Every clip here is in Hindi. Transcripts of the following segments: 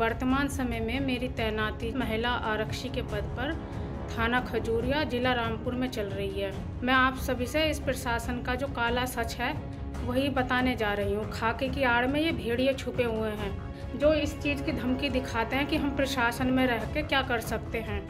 वर्तमान समय में मेरी तैनाती महिला आरक्षी के पद पर थाना खजूरिया जिला रामपुर में चल रही है मैं आप सभी से इस प्रशासन का जो काला सच है वही बताने जा रही हूँ खाके की आड़ में ये भेड़िए छुपे हुए हैं जो इस चीज़ की धमकी दिखाते हैं कि हम प्रशासन में रह के क्या कर सकते हैं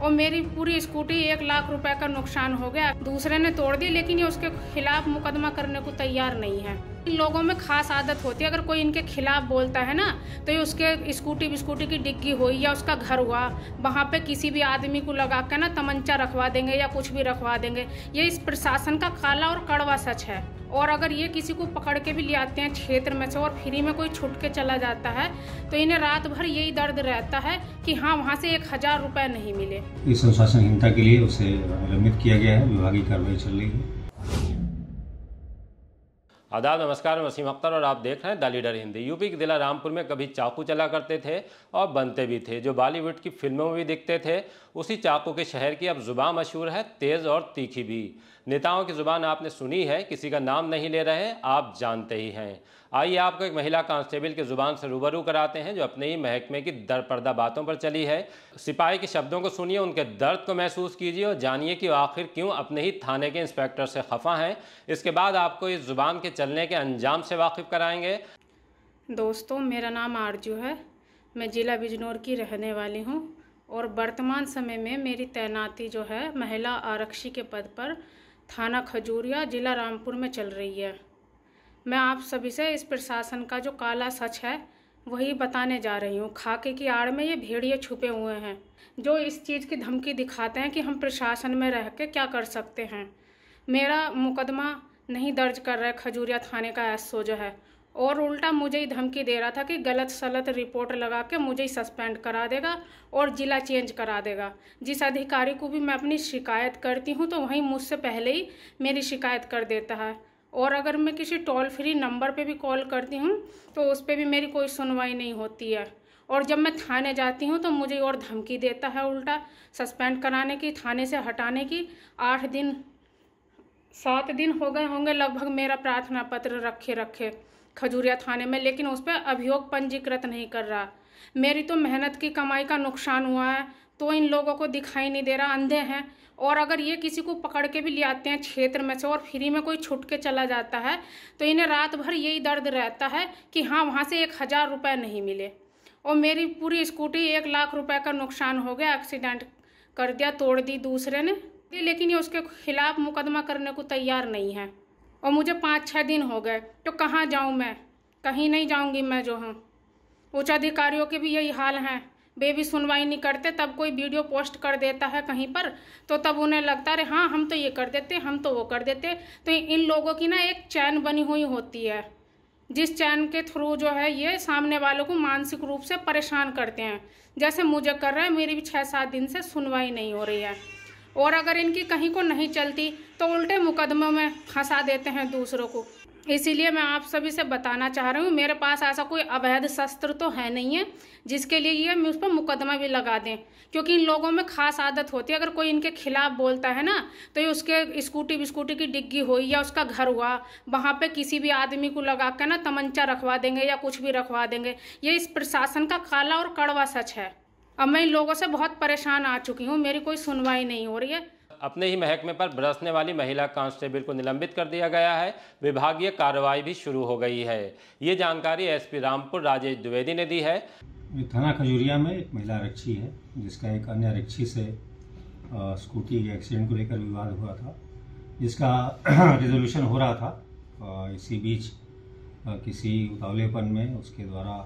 और मेरी पूरी स्कूटी एक लाख रुपए का नुकसान हो गया दूसरे ने तोड़ दी लेकिन ये उसके खिलाफ मुकदमा करने को तैयार नहीं है लोगों में खास आदत होती है अगर कोई इनके खिलाफ बोलता है ना तो ये उसके स्कूटी बिस्कूटी की डिग्गी हुई या उसका घर हुआ वहाँ पे किसी भी आदमी को लगा के ना तमंचा रखवा देंगे या कुछ भी रखवा देंगे ये इस प्रशासन का काला और कड़वा सच है और अगर ये किसी को पकड़ के भी ले आते हैं क्षेत्र में से और फ्री में कोई छुट के चला जाता है तो इन्हें रात भर यही दर्द रहता है कि हाँ वहाँ से एक हजार रुपये नहीं मिले इस अनुशासनहीनता के लिए उसे निलंबित किया गया है विभागीय कार्रवाई चल रही है आदाब नमस्कार वसीम अख्तर और आप देख रहे हैं द लीडर हिंदी यूपी के जिला रामपुर में कभी चाकू चला करते थे और बनते भी थे जो बॉलीवुड की फिल्मों में भी दिखते थे उसी चाकू के शहर की अब जुबान मशहूर है तेज़ और तीखी भी नेताओं की ज़ुबान आपने सुनी है किसी का नाम नहीं ले रहे आप जानते ही हैं आइए आपको एक महिला कांस्टेबल की ज़ुबान से रूबरू कराते हैं जो अपने ही महकमे की दरपर्दा बातों पर चली है सिपाही के शब्दों को सुनिए उनके दर्द को महसूस कीजिए और जानिए कि आखिर क्यों अपने ही थाने के इंस्पेक्टर से खफा हैं इसके बाद आपको इस ज़ुबान के चलने के अंजाम से वाकिफ़ कराएंगे दोस्तों मेरा नाम आरजू है मैं ज़िला बिजनौर की रहने वाली हूँ और वर्तमान समय में मेरी तैनाती जो है महिला आरक्षी के पद पर थाना खजूरिया ज़िला रामपुर में चल रही है मैं आप सभी से इस प्रशासन का जो काला सच है वही बताने जा रही हूँ खाके की आड़ में ये भेड़िए छुपे हुए हैं जो इस चीज़ की धमकी दिखाते हैं कि हम प्रशासन में रह कर क्या कर सकते हैं मेरा मुकदमा नहीं दर्ज कर रहा है खजूरिया थाने का एस जो है और उल्टा मुझे ही धमकी दे रहा था कि गलत सलत रिपोर्ट लगा के मुझे ही सस्पेंड करा देगा और ज़िला चेंज करा देगा जिस अधिकारी को भी मैं अपनी शिकायत करती हूँ तो वहीं मुझसे पहले ही मेरी शिकायत कर देता है और अगर मैं किसी टोल फ्री नंबर पे भी कॉल करती हूँ तो उस पर भी मेरी कोई सुनवाई नहीं होती है और जब मैं थाने जाती हूँ तो मुझे और धमकी देता है उल्टा सस्पेंड कराने की थाने से हटाने की आठ दिन सात दिन हो गए होंगे लगभग मेरा प्रार्थना पत्र रखे रखे खजूरिया थाने में लेकिन उस पर अभियोग पंजीकृत नहीं कर रहा मेरी तो मेहनत की कमाई का नुकसान हुआ है तो इन लोगों को दिखाई नहीं दे रहा अंधे हैं और अगर ये किसी को पकड़ के भी ले आते हैं क्षेत्र में से और फ्री में कोई छुट के चला जाता है तो इन्हें रात भर यही दर्द रहता है कि हाँ वहाँ से एक हज़ार रुपये नहीं मिले और मेरी पूरी स्कूटी एक लाख रुपए का नुकसान हो गया एक्सीडेंट कर दिया तोड़ दी दूसरे ने लेकिन ये उसके खिलाफ मुकदमा करने को तैयार नहीं है और मुझे पाँच छः दिन हो गए तो कहाँ जाऊँ मैं कहीं नहीं जाऊँगी मैं जो हूँ उच्च अधिकारियों के भी यही हाल हैं बेबी सुनवाई नहीं करते तब कोई वीडियो पोस्ट कर देता है कहीं पर तो तब उन्हें लगता है हाँ हम तो ये कर देते हम तो वो कर देते तो इन लोगों की ना एक चैन बनी हुई होती है जिस चैन के थ्रू जो है ये सामने वालों को मानसिक रूप से परेशान करते हैं जैसे मुझे कर रहा है मेरी भी छः सात दिन से सुनवाई नहीं हो रही है और अगर इनकी कहीं को नहीं चलती तो उल्टे मुकदमों में फंसा देते हैं दूसरों को इसीलिए मैं आप सभी से बताना चाह रही हूँ मेरे पास ऐसा कोई अवैध शस्त्र तो है नहीं है जिसके लिए ये मैं उस पर मुकदमा भी लगा दें क्योंकि इन लोगों में खास आदत होती है अगर कोई इनके खिलाफ बोलता है ना तो ये उसके स्कूटी बिस्कूटी की डिग्गी हुई या उसका घर हुआ वहाँ पे किसी भी आदमी को लगा कर ना तमंचा रखवा देंगे या कुछ भी रखवा देंगे ये इस प्रशासन का काला और कड़वा सच है अब मैं इन लोगों से बहुत परेशान आ चुकी हूँ मेरी कोई सुनवाई नहीं हो रही है अपने ही महकमे पर बरसने वाली महिला कांस्टेबल को निलंबित कर दिया गया है विभागीय कार्रवाई भी शुरू हो गई है ये जानकारी एसपी रामपुर राजेश द्विवेदी ने दी है थाना खजूरिया में एक महिला आरक्षी है जिसका एक अन्य आरक्षी से स्कूटी के एक्सीडेंट को लेकर विवाद हुआ था जिसका रिजोल्यूशन हो रहा था इसी बीच किसी उतावलेपन में उसके द्वारा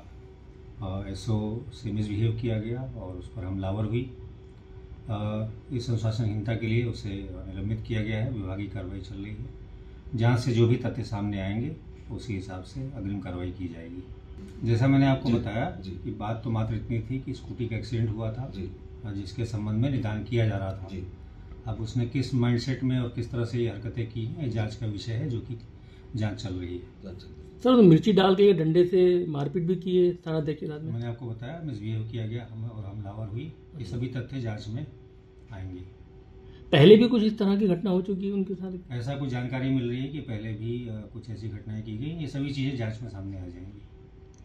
एसओ से मिसबिहेव किया गया और उस पर हमलावर हुई इस अनुशासनहीनता के लिए उसे निलंबित किया गया है विभागीय कार्रवाई चल रही है जहाँ से जो भी तथ्य सामने आएंगे उसी हिसाब से अग्रिम कार्रवाई की जाएगी जैसा मैंने आपको जी, बताया जी, कि बात तो मात्र इतनी थी कि स्कूटी का एक्सीडेंट हुआ था जी, जिसके संबंध में निदान किया जा रहा था अब उसने किस माइंडसेट में और किस तरह से ये हरकतें की हैं जांच का विषय है जो कि जांच चल रही है सर तो मिर्ची डाल के डंडे से मारपीट भी की है थाना अध्यक्ष रात में मैंने आपको बताया मिसबिहेव किया गया हम और हमलावर हुई ये सभी तथ्य जांच में आएंगे पहले भी कुछ इस तरह की घटना हो चुकी है उनके साथ ऐसा कुछ जानकारी मिल रही है कि पहले भी कुछ ऐसी घटनाएं की गई ये सभी चीज़ें जाँच में सामने आ जाएंगी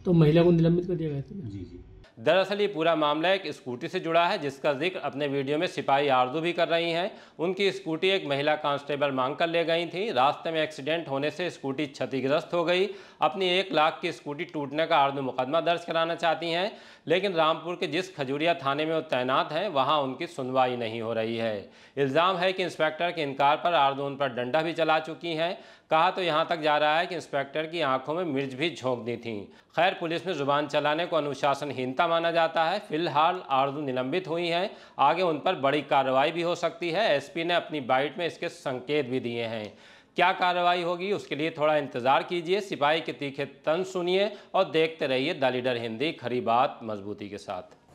तो महिला को निलंबित कर दिया गया था जी जी दरअसल ये पूरा मामला एक स्कूटी से जुड़ा है जिसका जिक्र अपने वीडियो में सिपाही आरजू भी कर रही हैं उनकी स्कूटी एक महिला कांस्टेबल मांग कर ले गई थी रास्ते में एक्सीडेंट होने से स्कूटी क्षतिग्रस्त हो गई अपनी एक लाख की स्कूटी टूटने का आरजू मुकदमा दर्ज कराना चाहती हैं लेकिन रामपुर के जिस खजूरिया थाने में वो तैनात हैं वहाँ उनकी सुनवाई नहीं हो रही है इल्ज़ाम है कि इंस्पेक्टर के इनकार पर आरजू उन पर डंडा भी चला चुकी हैं कहा तो यहाँ तक जा रहा है कि इंस्पेक्टर की आंखों में मिर्च भी झोंक दी थी खैर पुलिस ने जुबान चलाने को अनुशासनहीन चिंता माना जाता है फिलहाल आरजू निलंबित हुई हैं आगे उन पर बड़ी कार्रवाई भी हो सकती है एसपी ने अपनी बाइट में इसके संकेत भी दिए हैं क्या कार्रवाई होगी उसके लिए थोड़ा इंतज़ार कीजिए सिपाही के तीखे तन सुनिए और देखते रहिए द लीडर हिंदी खरी बात मजबूती के साथ